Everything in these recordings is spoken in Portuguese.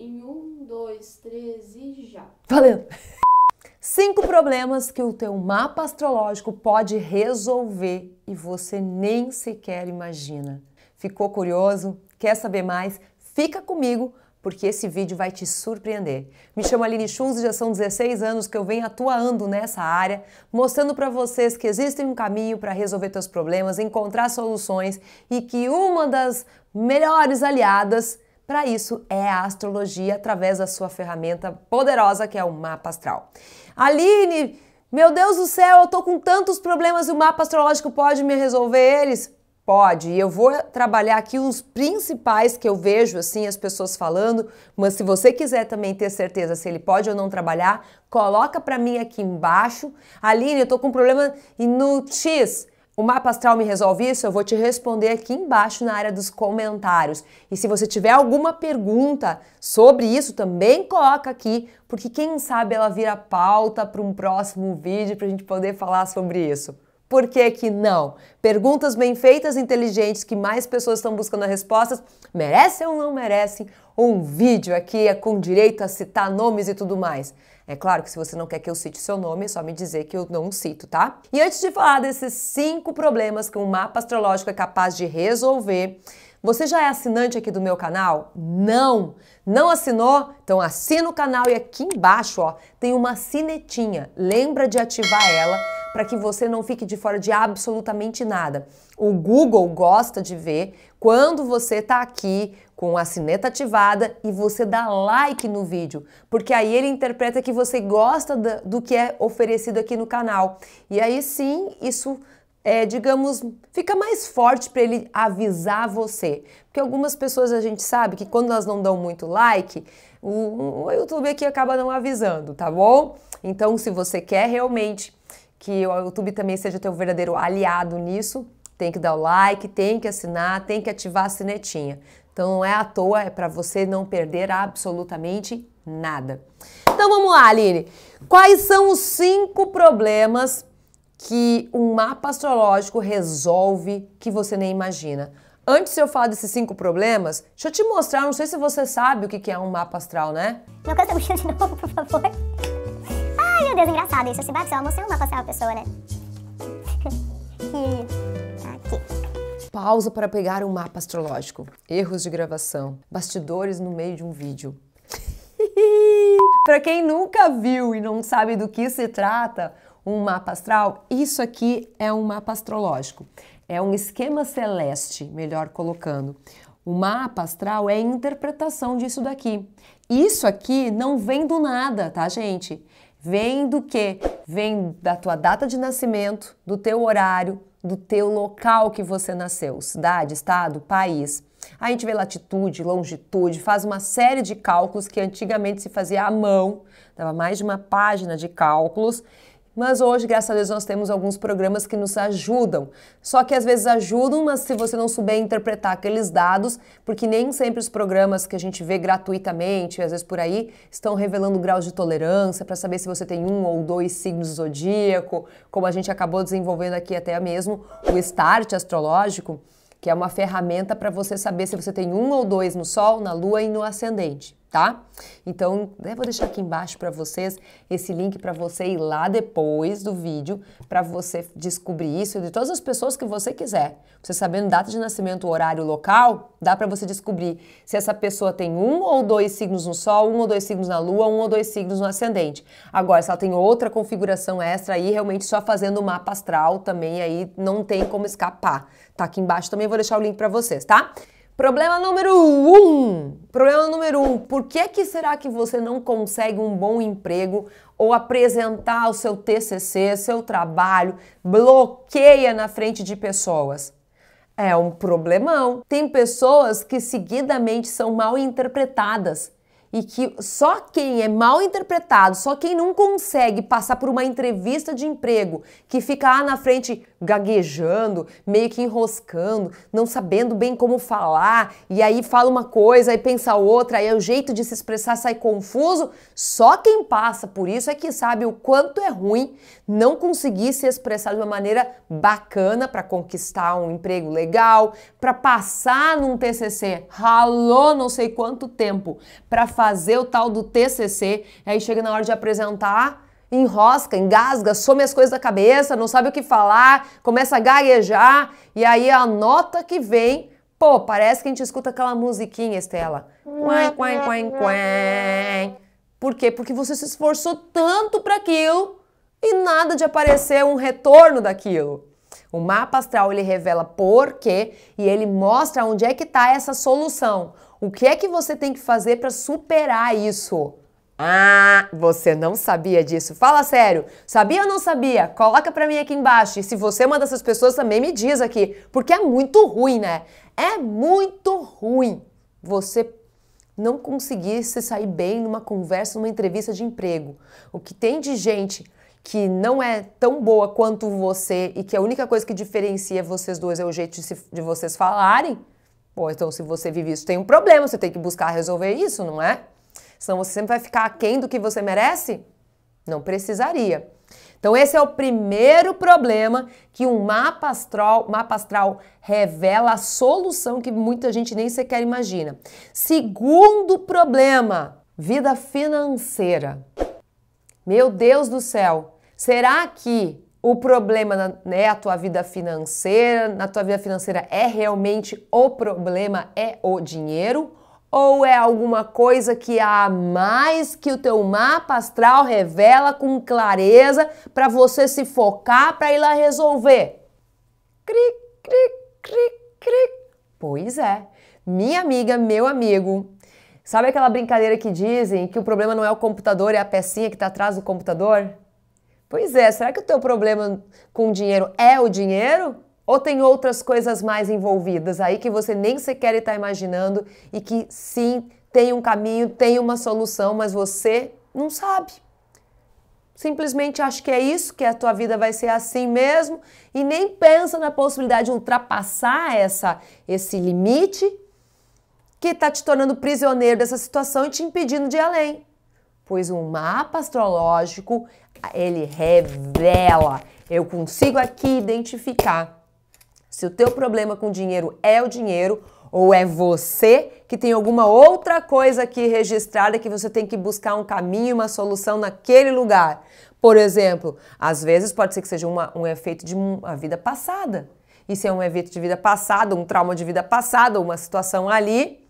em um, dois, três e já. Valendo! Cinco problemas que o teu mapa astrológico pode resolver e você nem sequer imagina. Ficou curioso? Quer saber mais? Fica comigo porque esse vídeo vai te surpreender. Me chamo Aline e já são 16 anos que eu venho atuando nessa área, mostrando para vocês que existe um caminho para resolver teus problemas, encontrar soluções e que uma das melhores aliadas para isso é a astrologia através da sua ferramenta poderosa que é o mapa astral. Aline, meu Deus do céu, eu tô com tantos problemas e o mapa astrológico pode me resolver eles? Pode, e eu vou trabalhar aqui os principais que eu vejo assim as pessoas falando, mas se você quiser também ter certeza se ele pode ou não trabalhar, coloca para mim aqui embaixo. Aline, eu tô com problema no X. O mapa astral me resolve isso? Eu vou te responder aqui embaixo na área dos comentários. E se você tiver alguma pergunta sobre isso, também coloca aqui, porque quem sabe ela vira pauta para um próximo vídeo para a gente poder falar sobre isso. Por que, que não? Perguntas bem feitas, inteligentes, que mais pessoas estão buscando respostas, merecem ou não merecem um vídeo aqui é com direito a citar nomes e tudo mais. É claro que se você não quer que eu cite seu nome, é só me dizer que eu não cito, tá? E antes de falar desses cinco problemas que um mapa astrológico é capaz de resolver, você já é assinante aqui do meu canal? Não! Não assinou? Então assina o canal e aqui embaixo, ó, tem uma sinetinha. Lembra de ativar ela para que você não fique de fora de absolutamente nada. O Google gosta de ver quando você está aqui com a sineta ativada e você dá like no vídeo, porque aí ele interpreta que você gosta do que é oferecido aqui no canal. E aí sim, isso é, digamos, fica mais forte para ele avisar você. Porque algumas pessoas a gente sabe que quando elas não dão muito like, o, o YouTube aqui acaba não avisando, tá bom? Então, se você quer realmente que o YouTube também seja teu verdadeiro aliado nisso. Tem que dar o like, tem que assinar, tem que ativar a sinetinha. Então não é à toa, é para você não perder absolutamente nada. Então vamos lá, Aline. Quais são os cinco problemas que um mapa astrológico resolve que você nem imagina? Antes de eu falar desses cinco problemas, deixa eu te mostrar, não sei se você sabe o que é um mapa astral, né? Não, canta o de novo, por favor. Meu Deus, engraçado isso. Se bate só mostrar uma mapa pessoa, né? e aqui. Pausa para pegar um mapa astrológico. Erros de gravação. Bastidores no meio de um vídeo. para quem nunca viu e não sabe do que se trata um mapa astral, isso aqui é um mapa astrológico. É um esquema celeste, melhor colocando. O mapa astral é a interpretação disso daqui. Isso aqui não vem do nada, tá, gente? Vem do quê? Vem da tua data de nascimento, do teu horário, do teu local que você nasceu, cidade, estado, país. A gente vê latitude, longitude, faz uma série de cálculos que antigamente se fazia à mão, dava mais de uma página de cálculos mas hoje, graças a Deus, nós temos alguns programas que nos ajudam. Só que às vezes ajudam, mas se você não souber interpretar aqueles dados, porque nem sempre os programas que a gente vê gratuitamente, às vezes por aí, estão revelando graus de tolerância para saber se você tem um ou dois signos do zodíaco, como a gente acabou desenvolvendo aqui até mesmo o start astrológico, que é uma ferramenta para você saber se você tem um ou dois no sol, na lua e no ascendente tá? Então, eu vou deixar aqui embaixo para vocês esse link para você ir lá depois do vídeo para você descobrir isso de todas as pessoas que você quiser. Você sabendo data de nascimento, horário, local, dá para você descobrir se essa pessoa tem um ou dois signos no sol, um ou dois signos na lua, um ou dois signos no ascendente. Agora, se ela tem outra configuração extra aí, realmente só fazendo o mapa astral também aí não tem como escapar. Tá aqui embaixo também vou deixar o link para vocês, tá? Problema número um. Problema número um. Por que, que será que você não consegue um bom emprego ou apresentar o seu TCC, seu trabalho, bloqueia na frente de pessoas? É um problemão. Tem pessoas que seguidamente são mal interpretadas e que só quem é mal interpretado, só quem não consegue passar por uma entrevista de emprego, que fica lá na frente gaguejando, meio que enroscando, não sabendo bem como falar, e aí fala uma coisa, e pensa outra, aí é o jeito de se expressar sai confuso. Só quem passa por isso é que sabe o quanto é ruim não conseguir se expressar de uma maneira bacana para conquistar um emprego legal, para passar num TCC, ralou não sei quanto tempo para fazer o tal do TCC, aí chega na hora de apresentar enrosca, engasga, some as coisas da cabeça, não sabe o que falar, começa a gaguejar e aí a nota que vem, pô, parece que a gente escuta aquela musiquinha, Estela. Quém, quém, quém, quém. Por quê? Porque você se esforçou tanto para aquilo e nada de aparecer um retorno daquilo. O mapa astral ele revela por quê e ele mostra onde é que está essa solução. O que é que você tem que fazer para superar isso? Ah, você não sabia disso. Fala sério. Sabia ou não sabia? Coloca pra mim aqui embaixo. E se você é uma dessas pessoas, também me diz aqui. Porque é muito ruim, né? É muito ruim você não conseguir se sair bem numa conversa, numa entrevista de emprego. O que tem de gente que não é tão boa quanto você e que a única coisa que diferencia vocês dois é o jeito de, se, de vocês falarem. Pô, então se você vive isso, tem um problema, você tem que buscar resolver isso, não é? senão você sempre vai ficar aquém do que você merece? Não precisaria. Então, esse é o primeiro problema que um mapa astral, mapa astral revela a solução que muita gente nem sequer imagina. Segundo problema, vida financeira. Meu Deus do céu, será que o problema na, né, a tua vida financeira, na tua vida financeira é realmente o problema, é o dinheiro? Ou é alguma coisa que há mais que o teu mapa astral revela com clareza para você se focar para ir lá resolver? Cri, cri, cri, cri. Pois é. Minha amiga, meu amigo, Sabe aquela brincadeira que dizem que o problema não é o computador, é a pecinha que está atrás do computador? Pois é, será que o teu problema com o dinheiro é o dinheiro? Ou tem outras coisas mais envolvidas aí que você nem sequer está imaginando e que sim tem um caminho, tem uma solução, mas você não sabe. Simplesmente acha que é isso, que a tua vida vai ser assim mesmo e nem pensa na possibilidade de ultrapassar essa esse limite que está te tornando prisioneiro dessa situação e te impedindo de ir além. Pois um mapa astrológico ele revela, eu consigo aqui identificar se o teu problema com dinheiro é o dinheiro ou é você que tem alguma outra coisa aqui registrada que você tem que buscar um caminho, uma solução naquele lugar. Por exemplo, às vezes pode ser que seja uma, um efeito de uma vida passada. E se é um evento de vida passada, um trauma de vida passada, uma situação ali,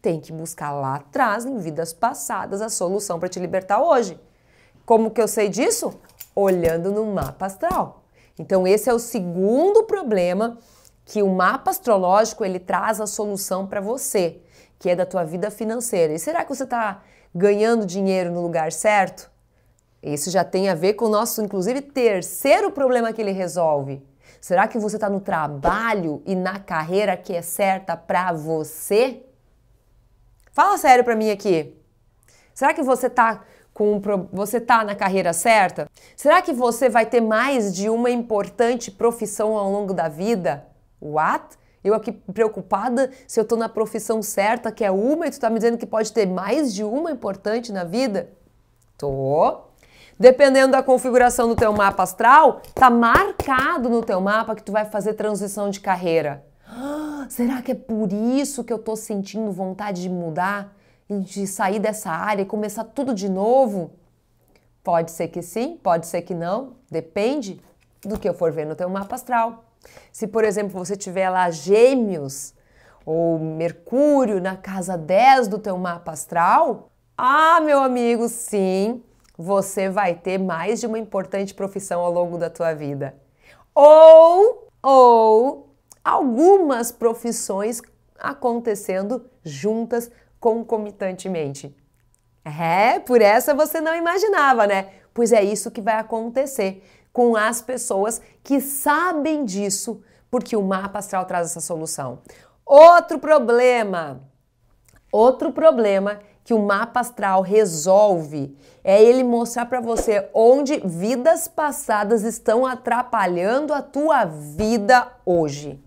tem que buscar lá atrás, em vidas passadas, a solução para te libertar hoje. Como que eu sei disso? Olhando no mapa astral. Então esse é o segundo problema que o mapa astrológico ele traz a solução para você, que é da tua vida financeira. E será que você está ganhando dinheiro no lugar certo? Isso já tem a ver com o nosso, inclusive, terceiro problema que ele resolve. Será que você está no trabalho e na carreira que é certa para você? Fala sério para mim aqui. Será que você está com você tá na carreira certa? Será que você vai ter mais de uma importante profissão ao longo da vida? What? Eu aqui preocupada se eu tô na profissão certa, que é uma, e tu tá me dizendo que pode ter mais de uma importante na vida? Tô. Dependendo da configuração do teu mapa astral, tá marcado no teu mapa que tu vai fazer transição de carreira. será que é por isso que eu tô sentindo vontade de mudar? de sair dessa área e começar tudo de novo? Pode ser que sim, pode ser que não, depende do que eu for ver no teu mapa astral. Se, por exemplo, você tiver lá Gêmeos ou Mercúrio na casa 10 do teu mapa astral, ah, meu amigo, sim, você vai ter mais de uma importante profissão ao longo da tua vida. Ou ou algumas profissões acontecendo juntas concomitantemente. É, por essa você não imaginava, né? Pois é isso que vai acontecer com as pessoas que sabem disso, porque o mapa astral traz essa solução. Outro problema, outro problema que o mapa astral resolve é ele mostrar para você onde vidas passadas estão atrapalhando a tua vida hoje.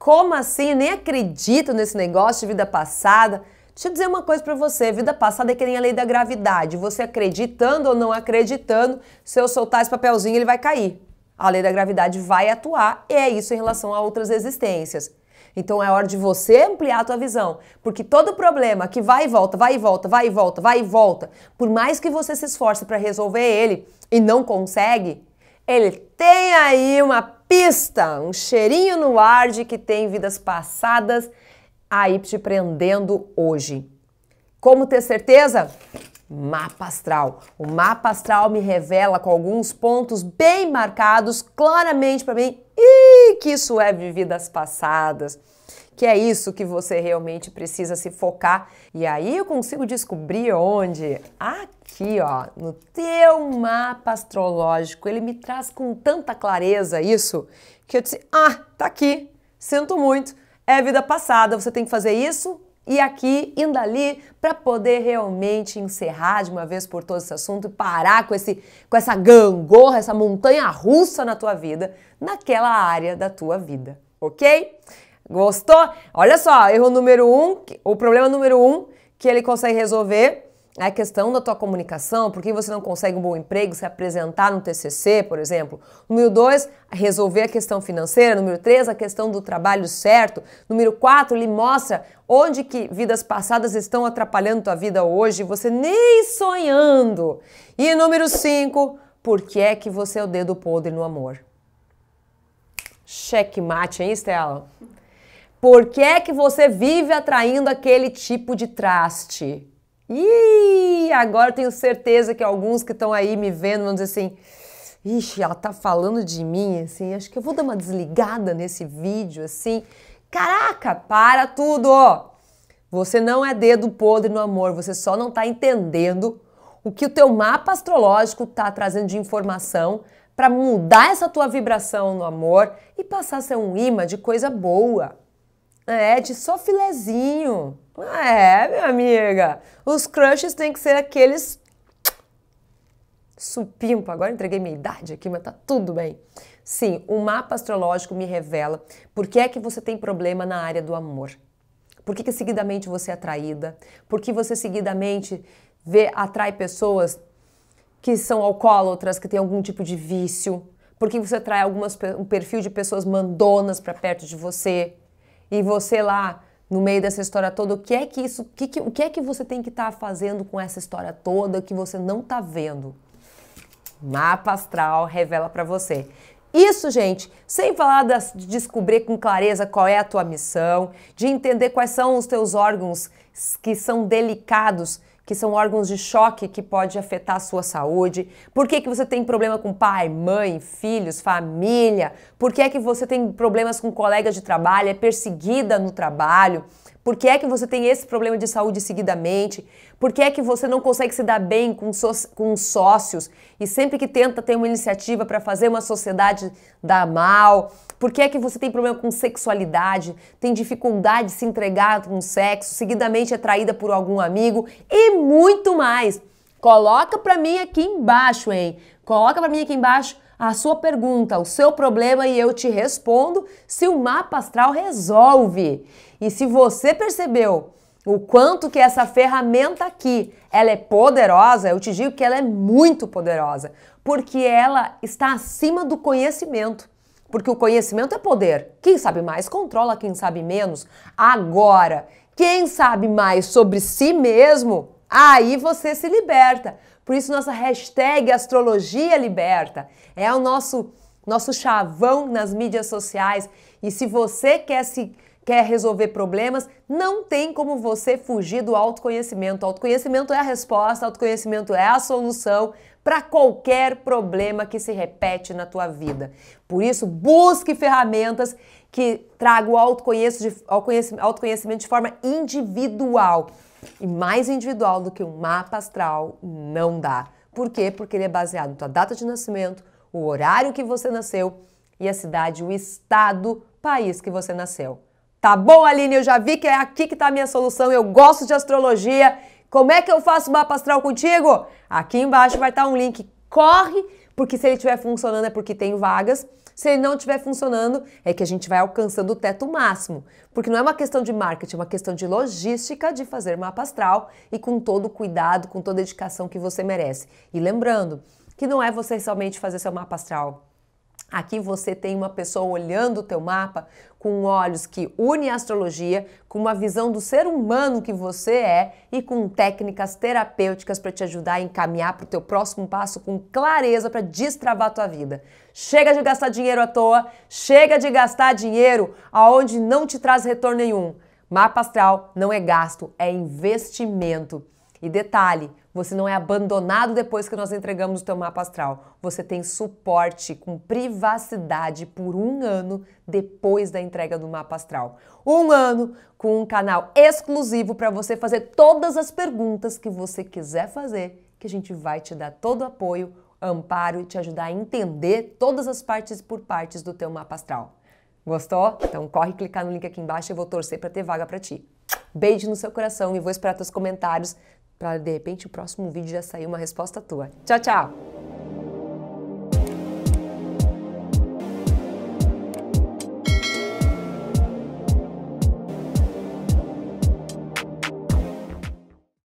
Como assim? Eu nem acredito nesse negócio de vida passada. Deixa eu dizer uma coisa para você, vida passada é que nem a lei da gravidade. Você acreditando ou não acreditando, se eu soltar esse papelzinho, ele vai cair. A lei da gravidade vai atuar e é isso em relação a outras existências. Então é hora de você ampliar a tua visão, porque todo problema que vai e volta, vai e volta, vai e volta, vai e volta, por mais que você se esforce para resolver ele e não consegue, ele tem aí uma pista, um cheirinho no ar de que tem vidas passadas aí te prendendo hoje. Como ter certeza? Mapa astral. O mapa astral me revela com alguns pontos bem marcados claramente para mim e que isso é de vidas passadas que é isso que você realmente precisa se focar. E aí eu consigo descobrir onde? Aqui, ó, no teu mapa astrológico. Ele me traz com tanta clareza isso que eu disse: ah, tá aqui, sinto muito, é vida passada, você tem que fazer isso, e aqui, indo ali, para poder realmente encerrar de uma vez por todas esse assunto e parar com, esse, com essa gangorra, essa montanha russa na tua vida, naquela área da tua vida, ok? Gostou? Olha só, erro número um, o problema número um que ele consegue resolver é a questão da tua comunicação, por que você não consegue um bom emprego, se apresentar no TCC, por exemplo. Número dois, resolver a questão financeira. Número três, a questão do trabalho certo. Número quatro, ele mostra onde que vidas passadas estão atrapalhando tua vida hoje, você nem sonhando. E número cinco, por que é que você é o dedo podre no amor? Checkmate, hein, Stella? Por que é que você vive atraindo aquele tipo de traste? E agora eu tenho certeza que alguns que estão aí me vendo vão dizer assim: "Ixi, ela tá falando de mim assim, acho que eu vou dar uma desligada nesse vídeo assim". Caraca, para tudo! Você não é dedo podre no amor, você só não está entendendo o que o teu mapa astrológico está trazendo de informação para mudar essa tua vibração no amor e passar a ser um imã de coisa boa. É, de só filezinho. É, minha amiga. Os crushes têm que ser aqueles supimpa. Agora entreguei minha idade aqui, mas tá tudo bem. Sim, o mapa astrológico me revela por que é que você tem problema na área do amor. Por que, que seguidamente você é atraída? Por que você seguidamente vê, atrai pessoas que são alcoólatras, que têm algum tipo de vício? Por que você atrai algumas, um perfil de pessoas mandonas para perto de você? e você lá no meio dessa história toda, o que é que isso, que, que, o que é que você tem que estar tá fazendo com essa história toda que você não está vendo? Mapa astral revela para você. Isso, gente, sem falar de descobrir com clareza qual é a tua missão, de entender quais são os teus órgãos que são delicados que são órgãos de choque que pode afetar a sua saúde? Por que, que você tem problema com pai, mãe, filhos, família? Por que é que você tem problemas com colegas de trabalho, é perseguida no trabalho? Por que é que você tem esse problema de saúde seguidamente? Por que é que você não consegue se dar bem com, so com sócios e sempre que tenta ter uma iniciativa para fazer uma sociedade dar mal? Por que é que você tem problema com sexualidade, tem dificuldade de se entregar com sexo, seguidamente é traída por algum amigo e muito mais? Coloca para mim aqui embaixo, hein? Coloca para mim aqui embaixo a sua pergunta, o seu problema e eu te respondo se o mapa astral resolve. E se você percebeu o quanto que essa ferramenta aqui, ela é poderosa, eu te digo que ela é muito poderosa, porque ela está acima do conhecimento. Porque o conhecimento é poder. Quem sabe mais controla quem sabe menos. Agora, quem sabe mais sobre si mesmo, aí você se liberta. Por isso, nossa hashtag Astrologia Liberta é o nosso, nosso chavão nas mídias sociais. E se você quer se quer resolver problemas, não tem como você fugir do autoconhecimento. O autoconhecimento é a resposta, autoconhecimento é a solução para qualquer problema que se repete na tua vida. Por isso, busque ferramentas que tragam o autoconhecimento de forma individual. E mais individual do que um mapa astral não dá. Por quê? Porque ele é baseado na tua data de nascimento, o horário que você nasceu e a cidade, o estado, país que você nasceu. Tá bom, Aline? Eu já vi que é aqui que tá a minha solução. Eu gosto de astrologia. Como é que eu faço mapa astral contigo? Aqui embaixo vai estar tá um link. Corre, porque se ele estiver funcionando é porque tem vagas. Se ele não estiver funcionando, é que a gente vai alcançando o teto máximo. Porque não é uma questão de marketing, é uma questão de logística de fazer mapa astral e com todo o cuidado, com toda a dedicação que você merece. E lembrando que não é você somente fazer seu mapa astral Aqui você tem uma pessoa olhando o teu mapa com olhos que une a astrologia, com uma visão do ser humano que você é e com técnicas terapêuticas para te ajudar a encaminhar para o teu próximo passo com clareza para destravar a tua vida. Chega de gastar dinheiro à toa, chega de gastar dinheiro aonde não te traz retorno nenhum. Mapa astral não é gasto, é investimento. E detalhe, você não é abandonado depois que nós entregamos o teu mapa astral. Você tem suporte com privacidade por um ano depois da entrega do mapa astral. Um ano com um canal exclusivo para você fazer todas as perguntas que você quiser fazer, que a gente vai te dar todo o apoio, amparo e te ajudar a entender todas as partes por partes do teu mapa astral. Gostou? Então corre clicar no link aqui embaixo, eu vou torcer para ter vaga para ti. Beijo no seu coração e vou esperar teus comentários para de repente o próximo vídeo já sair uma resposta tua. Tchau, tchau!